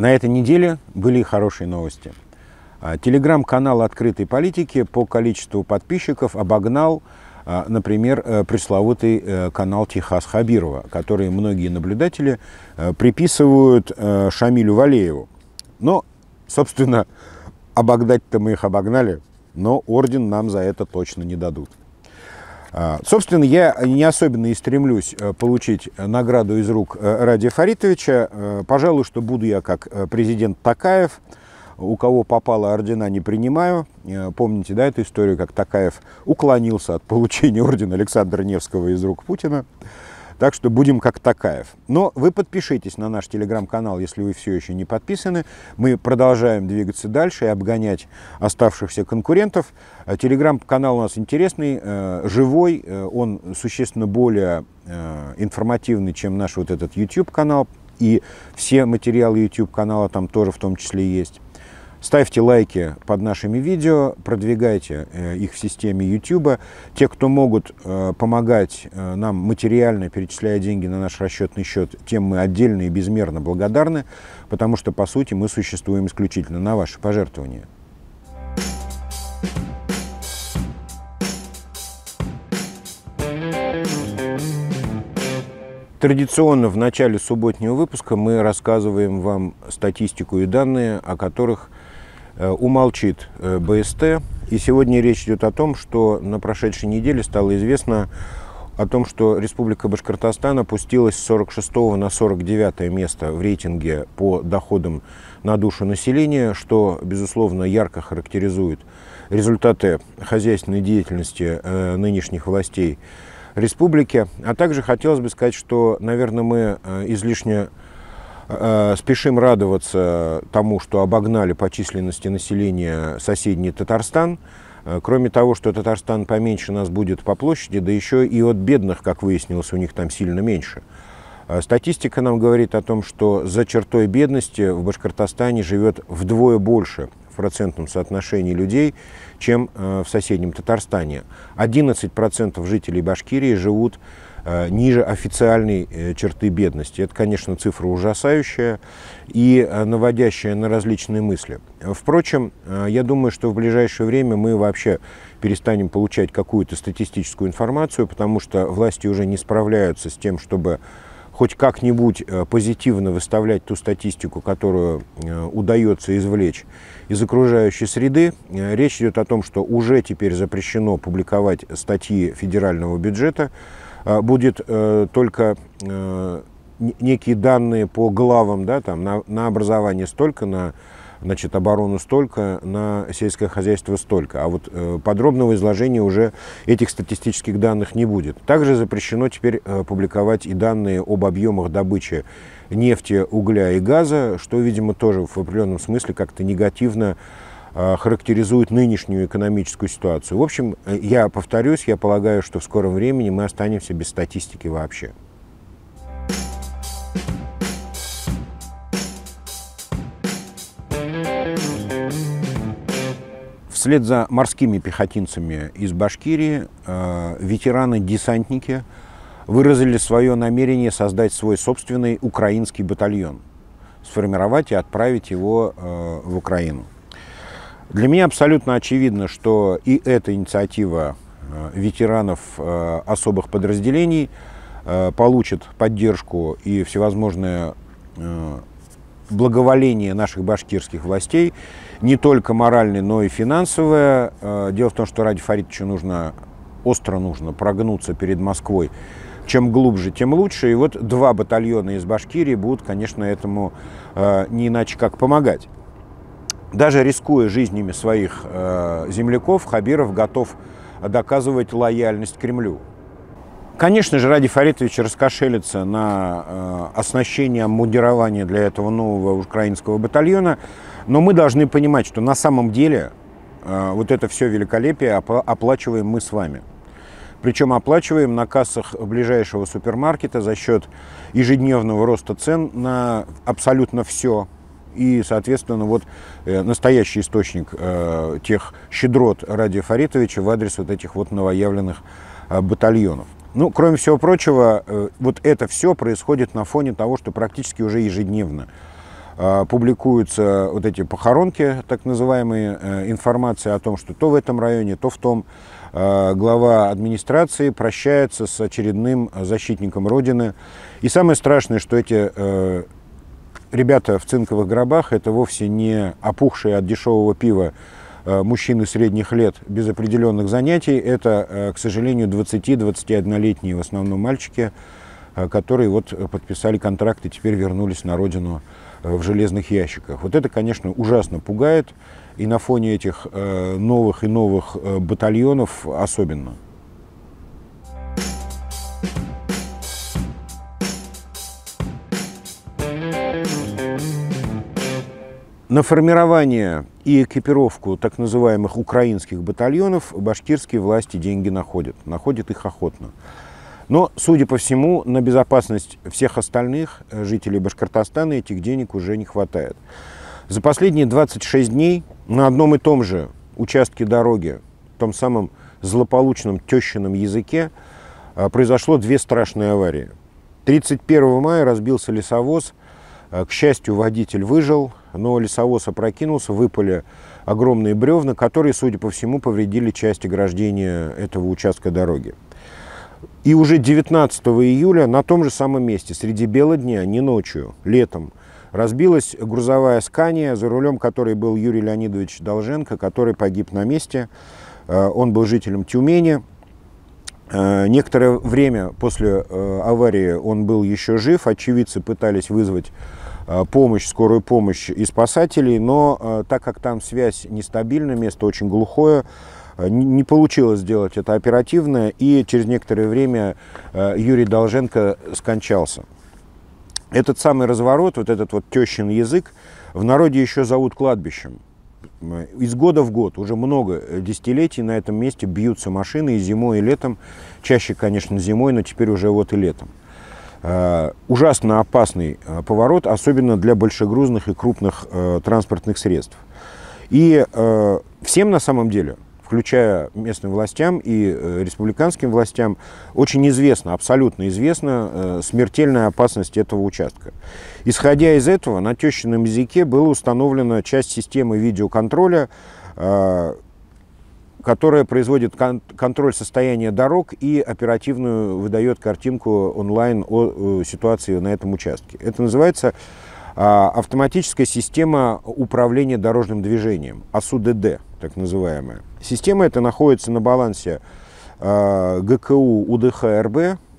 На этой неделе были хорошие новости. А, телеграм-канал «Открытой политики» по количеству подписчиков обогнал, а, например, э, пресловутый э, канал Техас Хабирова, который многие наблюдатели э, приписывают Шамилю Валееву. Но, собственно, обогнать-то мы их обогнали, но орден нам за это точно не дадут. А, собственно, я не особенно и стремлюсь э, получить э, награду из рук э, Ради Фаритовича. Пожалуй, что буду я как президент Такаев. У кого попало ордена, не принимаю. Помните, да, эту историю, как Такаев уклонился от получения ордена Александра Невского из рук Путина. Так что будем как Такаев. Но вы подпишитесь на наш телеграм-канал, если вы все еще не подписаны. Мы продолжаем двигаться дальше и обгонять оставшихся конкурентов. Э, телеграм-канал у нас интересный, э, живой, э, он существенно более информативный, чем наш вот этот YouTube-канал. И все материалы YouTube-канала там тоже в том числе есть. Ставьте лайки под нашими видео, продвигайте э, их в системе YouTube. Те, кто могут э, помогать э, нам материально, перечисляя деньги на наш расчетный счет, тем мы отдельно и безмерно благодарны, потому что, по сути, мы существуем исключительно на ваши пожертвования. Традиционно в начале субботнего выпуска мы рассказываем вам статистику и данные, о которых – Э, умолчит э, БСТ. И сегодня речь идет о том, что на прошедшей неделе стало известно о том, что Республика Башкортостан опустилась с 46 на 49 место в рейтинге по доходам на душу населения, что, безусловно, ярко характеризует результаты хозяйственной деятельности э, нынешних властей республики. А также хотелось бы сказать, что, наверное, мы э, излишне Э, спешим радоваться тому, что обогнали по численности населения соседний Татарстан. Э, кроме того, что Татарстан поменьше нас будет по площади, да еще и от бедных, как выяснилось, у них там сильно меньше. Э, статистика нам говорит о том, что за чертой бедности в Башкортостане живет вдвое больше в процентном соотношении людей, чем в соседнем Татарстане. 11% жителей Башкирии живут Э, ниже официальной э, черты бедности. Это, конечно, цифра ужасающая и э, наводящая на различные мысли. Впрочем, я думаю, что в ближайшее время мы вообще перестанем получать какую-то статистическую информацию, потому что власти уже не справляются с тем, чтобы хоть как-нибудь позитивно выставлять ту статистику, которую удается извлечь из окружающей среды. Речь идет о том, что уже теперь запрещено публиковать статьи федерального бюджета, а, будет э, только э, некие данные по главам, да, там, на, на образование столько, на значит, оборону столько, на сельское хозяйство столько. А вот э, подробного изложения уже этих статистических данных не будет. Также запрещено теперь публиковать и данные об объемах добычи нефти, угля и газа, что, видимо, тоже в определенном смысле как-то негативно Э, характеризует нынешнюю экономическую ситуацию. В общем, э, я повторюсь, я полагаю, что в скором времени мы останемся без статистики вообще. Вслед за морскими пехотинцами из Башкирии э, ветераны-десантники выразили свое намерение создать свой собственный украинский батальон, сформировать и отправить его в Украину. Для меня абсолютно очевидно, что и эта инициатива э, ветеранов э, особых подразделений э, получит поддержку и всевозможное благоволение наших башкирских властей, не только моральное, но и финансовое. Дело в том, что Ради Фаридовичу нужно, остро нужно прогнуться перед Москвой. Чем глубже, тем лучше. И вот два батальона из Башкирии будут, конечно, этому не иначе как помогать. Даже рискуя жизнями своих э, земляков, Хабиров готов доказывать лояльность Кремлю. Конечно же, Ради Фаритович раскошелится на э, оснащение, мундирование для этого нового украинского батальона, но мы должны понимать, что на самом деле э, вот это все великолепие оплачиваем мы с вами. Причем оплачиваем на кассах ближайшего супермаркета за счет ежедневного роста цен на абсолютно все, и, соответственно, вот э, настоящий источник э, тех щедрот Ради Фаритовича в адрес вот этих вот новоявленных э, батальонов. Ну, кроме всего прочего, вот это все происходит на фоне того, что практически уже ежедневно публикуются вот эти похоронки, так называемые, информация о том, что то в этом районе, то в том глава администрации прощается с очередным защитником Родины. И самое страшное, что эти ребята в цинковых гробах – это вовсе не опухшие от дешевого пива э, мужчины средних лет без определенных занятий. Это, э, к сожалению, 20-21-летние в основном мальчики, э, которые вот подписали контракт и теперь вернулись на родину в железных ящиках. Вот это, конечно, ужасно пугает, и на фоне этих новых и новых батальонов особенно. На формирование и экипировку так называемых украинских батальонов башкирские власти деньги находят. Находят их охотно. Но, судя по всему, на безопасность всех остальных э, жителей Башкортостана этих денег уже не хватает. За последние 26 дней на одном и том же участке дороги, том самом злополучном тещином языке, э, произошло две страшные аварии. 31 мая разбился лесовоз, э, к счастью, водитель выжил, но лесовоз опрокинулся, выпали огромные бревна, которые, судя по всему, повредили часть ограждения этого участка дороги. И уже 19 июля на том же самом месте, среди бела дня, не ночью, летом, разбилась грузовая «Скания», за рулем которой был Юрий Леонидович Долженко, который погиб на месте. Э, он был жителем Тюмени. Э, некоторое время после э, аварии он был еще жив, очевидцы пытались вызвать а, помощь, скорую помощь и спасателей, но а, так как там связь нестабильна, место очень глухое, а, не получилось сделать это оперативно, и через некоторое время Юрий Долженко скончался. Этот самый разворот, вот этот вот тещин язык, в народе еще зовут кладбищем. Из года в год, уже много десятилетий на этом месте бьются машины и зимой, и летом. Чаще, конечно, зимой, но теперь уже вот и летом. Э, ужасно опасный э, поворот, особенно для большегрузных и крупных э, транспортных средств. И всем на самом деле, включая местным властям и республиканским властям, очень известно, абсолютно известна смертельная опасность этого участка. Исходя из этого, на тещином языке была установлена часть системы видеоконтроля, которая производит кон контроль состояния дорог и оперативную выдает картинку онлайн о, о э, ситуации на этом участке. Это называется а, автоматическая система управления дорожным движением, АСУДД, так называемая. Система эта находится на балансе а, ГКУ УДХРБ РБ,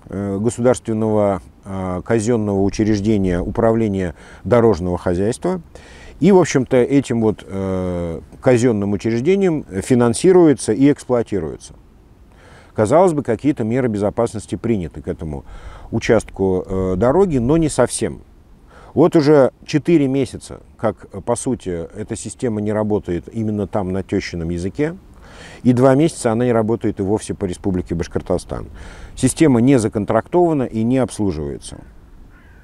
э, государственного а, казенного учреждения управления дорожного хозяйства. И, в общем-то, этим вот э, казенным учреждением финансируется и эксплуатируется. Казалось бы, какие-то меры безопасности приняты к этому участку э, дороги, но не совсем. Вот уже 4 месяца, как, по сути, эта система не работает именно там, на тещином языке, и два месяца она не работает и вовсе по республике Башкортостан. Система не законтрактована и не обслуживается.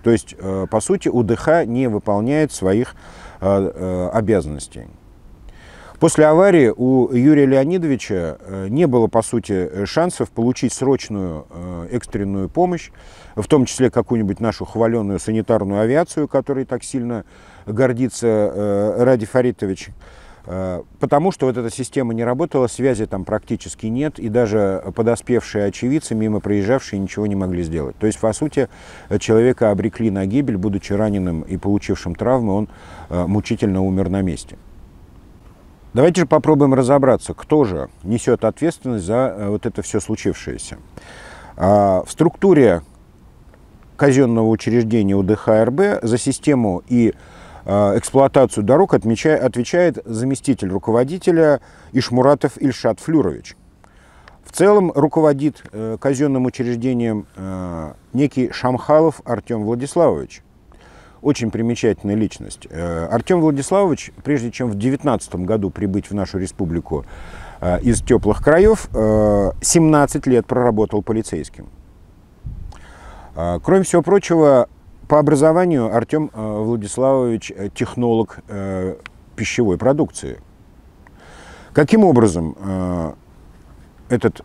То есть, э, по сути, УДХ не выполняет своих Э, э, обязанностей. После аварии у Юрия Леонидовича э, не было, по сути, шансов получить срочную экстренную помощь, в том числе какую-нибудь нашу хваленную санитарную авиацию, которой так сильно гордится Ради Фаритович. Э, потому что вот эта система не работала, связи там практически нет, и даже подоспевшие очевидцы, мимо проезжавшие, ничего не могли сделать. То есть, по сути, человека обрекли на гибель, будучи раненым и получившим травмы, он э, мучительно умер на месте. Давайте же попробуем разобраться, кто же несет ответственность за э, вот это все случившееся. А, в структуре казенного учреждения УДХРБ за систему и Э, эксплуатацию дорог отмечает, отвечает заместитель руководителя Ишмуратов Ильшат Флюрович. В целом руководит э, казенным учреждением э, некий Шамхалов Артем Владиславович. Очень примечательная личность. Э, Артем Владиславович, прежде чем в 2019 году прибыть в нашу республику э, из теплых краев, э, 17 лет проработал полицейским. Э, кроме всего прочего, по образованию Артем э, Владиславович э, технолог э, пищевой продукции. Каким образом этот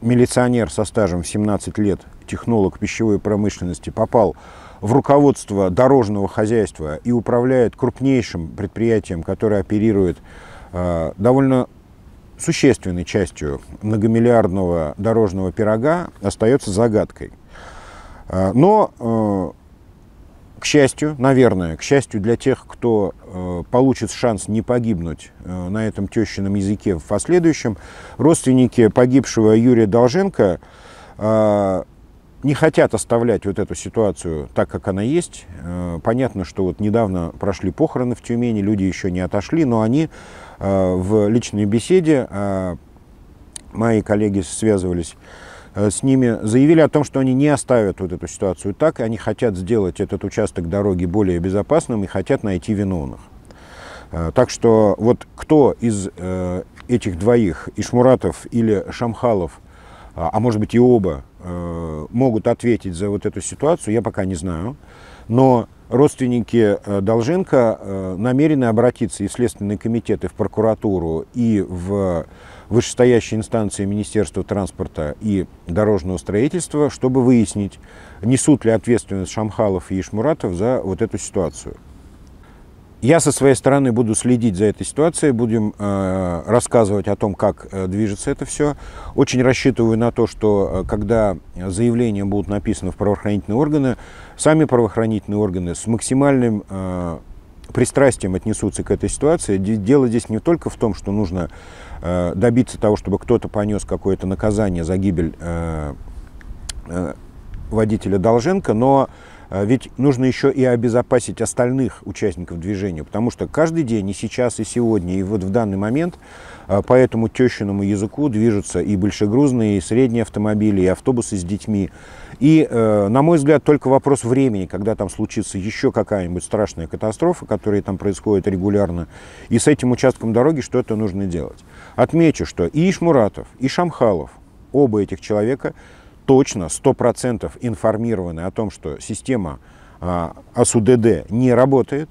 милиционер со стажем в 17 лет, технолог пищевой промышленности, попал в руководство дорожного хозяйства и управляет крупнейшим предприятием, которое оперирует довольно существенной частью многомиллиардного дорожного пирога, остается загадкой. Но к счастью, наверное, к счастью для тех, кто э, получит шанс не погибнуть э, на этом тещином языке в последующем, родственники погибшего Юрия Долженко э, не хотят оставлять вот эту ситуацию так, как она есть. Э, понятно, что вот недавно прошли похороны в Тюмени, люди еще не отошли, но они э, в личной беседе, э, мои коллеги связывались Э, с ними заявили о том, что они не оставят вот эту ситуацию так, они хотят сделать этот участок дороги более безопасным и хотят найти виновных. Э, так что вот кто из э, этих двоих, Ишмуратов или Шамхалов, а может быть и оба, могут ответить за вот эту ситуацию, я пока не знаю. Но родственники Долженко намерены обратиться и в Следственный комитет, и в прокуратуру, и в вышестоящей инстанции Министерства транспорта и дорожного строительства, чтобы выяснить, несут ли ответственность Шамхалов и Ишмуратов за вот эту ситуацию. Я со своей стороны буду следить за этой ситуацией, будем э, рассказывать о том, как э, движется это все. Очень рассчитываю на то, что э, когда заявления будут написаны в правоохранительные органы, сами правоохранительные органы с максимальным э, пристрастием отнесутся к этой ситуации. Дело здесь не только в том, что нужно э, добиться того, чтобы кто-то понес какое-то наказание за гибель э, э, водителя Долженко, но а ведь нужно еще и обезопасить остальных участников движения, потому что каждый день, и сейчас, и сегодня, и вот в данный момент а, по этому тещиному языку движутся и большегрузные, и средние автомобили, и автобусы с детьми. И, э, на мой взгляд, только вопрос времени, когда там случится еще какая-нибудь страшная катастрофа, которая там происходит регулярно, и с этим участком дороги что-то нужно делать. Отмечу, что и Ишмуратов, и Шамхалов, оба этих человека – точно 100% информированы о том, что система АСУДД не работает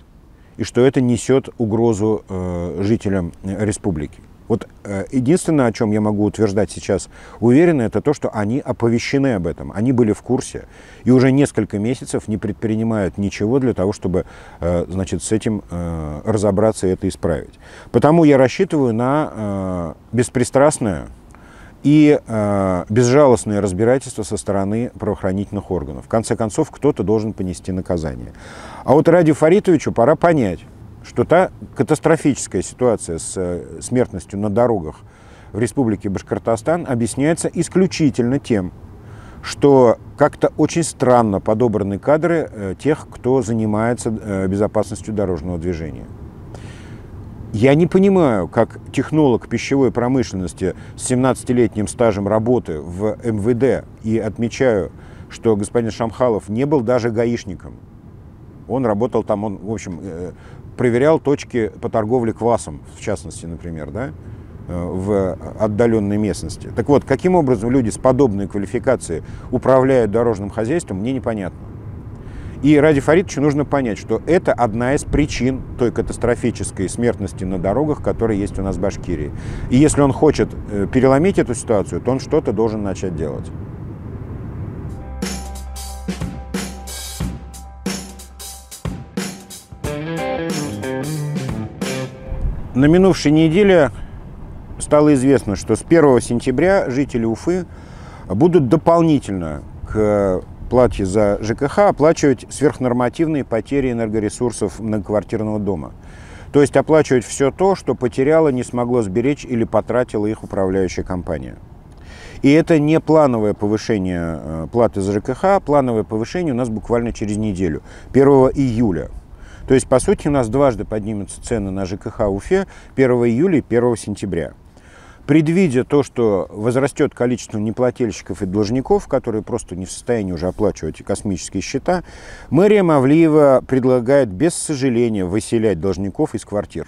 и что это несет угрозу э, жителям э, республики. Вот э, единственное, о чем я могу утверждать сейчас уверенно, это то, что они оповещены об этом, они были в курсе и уже несколько месяцев не предпринимают ничего для того, чтобы значит, с этим разобраться и это исправить. Потому я рассчитываю на беспристрастное и э, безжалостное разбирательство со стороны правоохранительных органов. В конце концов, кто-то должен понести наказание. А вот Радию Фаритовичу пора понять, что та катастрофическая ситуация с э, смертностью на дорогах в республике Башкортостан объясняется исключительно тем, что как-то очень странно подобраны кадры э, тех, кто занимается э, безопасностью дорожного движения. Я не понимаю, как технолог пищевой промышленности с 17-летним стажем работы в МВД, и отмечаю, что господин Шамхалов не был даже гаишником. Он работал там, он, в общем, э, проверял точки по торговле квасом, в частности, например, да, э, в отдаленной местности. Так вот, каким образом люди с подобной квалификацией управляют дорожным хозяйством, мне непонятно. И Ради Фаридовичу нужно понять, что это одна из причин той катастрофической смертности на дорогах, которая есть у нас в Башкирии. И если он хочет э, переломить эту ситуацию, то он что-то должен начать делать. На минувшей неделе стало известно, что с 1 сентября жители Уфы будут дополнительно к плате за ЖКХ оплачивать сверхнормативные потери энергоресурсов многоквартирного дома. То есть оплачивать все то, что потеряла, не смогло сберечь или потратила их управляющая компания. И это не плановое повышение э, платы за ЖКХ, а плановое повышение у нас буквально через неделю, 1 июля. То есть, по сути, у нас дважды поднимутся цены на ЖКХ Уфе 1 июля и 1 сентября предвидя то, что возрастет количество неплательщиков и должников, которые просто не в состоянии уже оплачивать космические счета, мэрия Мавлиева предлагает без сожаления выселять должников из квартир.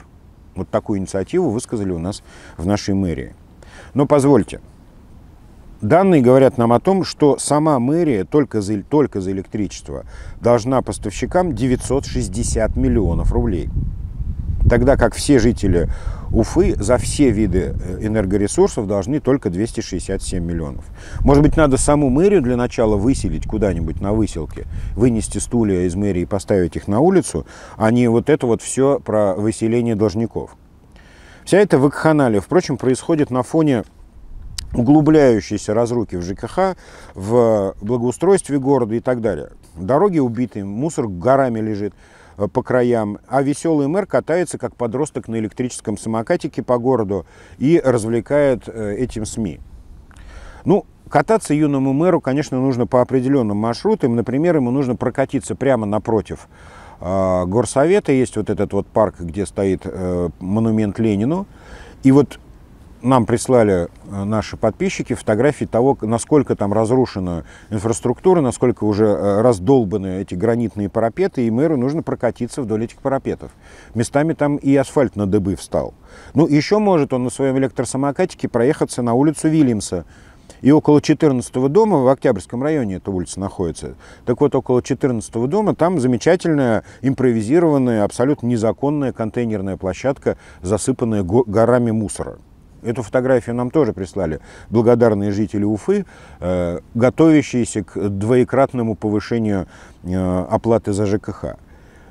Вот такую инициативу высказали у нас в нашей мэрии. Но позвольте, Данные говорят нам о том, что сама мэрия только за, только за электричество должна поставщикам 960 миллионов рублей. Тогда как все жители Уфы за все виды э, энергоресурсов должны только 267 миллионов. Может быть, надо саму мэрию для начала выселить куда-нибудь на выселке, вынести стулья из мэрии и поставить их на улицу, а не вот это вот все про выселение должников. Вся эта вакханалия, впрочем, происходит на фоне углубляющейся разруки в ЖКХ, в благоустройстве города и так далее. Дороги убиты, мусор горами лежит по краям, а веселый мэр катается как подросток на электрическом самокатике по городу и развлекает э, этим СМИ. Ну, кататься юному мэру, конечно, нужно по определенным маршрутам. Например, ему нужно прокатиться прямо напротив а, горсовета. Есть вот этот вот парк, где стоит э, монумент Ленину. И вот нам прислали э, наши подписчики фотографии того, насколько там разрушена инфраструктура, насколько уже э, раздолбаны эти гранитные парапеты, и мэру нужно прокатиться вдоль этих парапетов. Местами там и асфальт на дыбы встал. Ну, еще может он на своем электросамокатике проехаться на улицу Вильямса, и около 14 дома, в Октябрьском районе эта улица находится, так вот, около 14 дома, там замечательная импровизированная, абсолютно незаконная контейнерная площадка, засыпанная горами мусора. Эту фотографию нам тоже прислали благодарные жители Уфы, э, готовящиеся к двоекратному повышению э, оплаты за ЖКХ.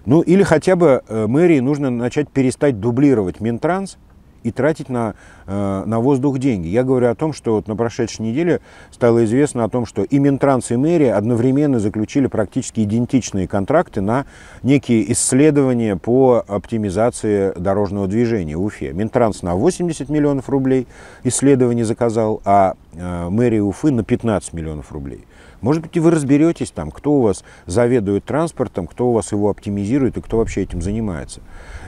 Ну или хотя бы э, мэрии нужно начать перестать дублировать Минтранс, и тратить на, э, на воздух деньги. Я говорю о том, что вот на прошедшей неделе стало известно о том, что и Минтранс, и мэрия одновременно заключили практически идентичные контракты на некие исследования по оптимизации дорожного движения в Уфе. Минтранс на 80 миллионов рублей исследований заказал, а э, мэрия Уфы на 15 миллионов рублей. Может быть, и вы разберетесь там, кто у вас заведует транспортом, кто у вас его оптимизирует и кто вообще этим занимается.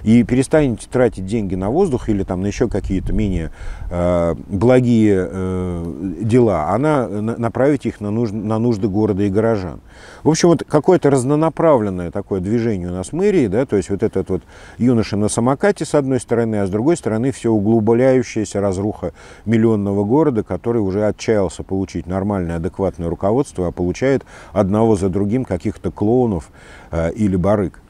И перестанете тратить деньги на воздух или там на еще какие-то менее э, благие э, дела, а на, на, направите их на, нужд, на нужды города и горожан. В общем, вот какое-то разнонаправленное такое движение у нас в мэрии, да, то есть вот этот вот юноша на самокате с одной стороны, а с другой стороны все углубляющаяся разруха миллионного города, который уже отчаялся получить нормальное, адекватное руководство общества, а получает одного за другим каких-то клоунов э, или барыг.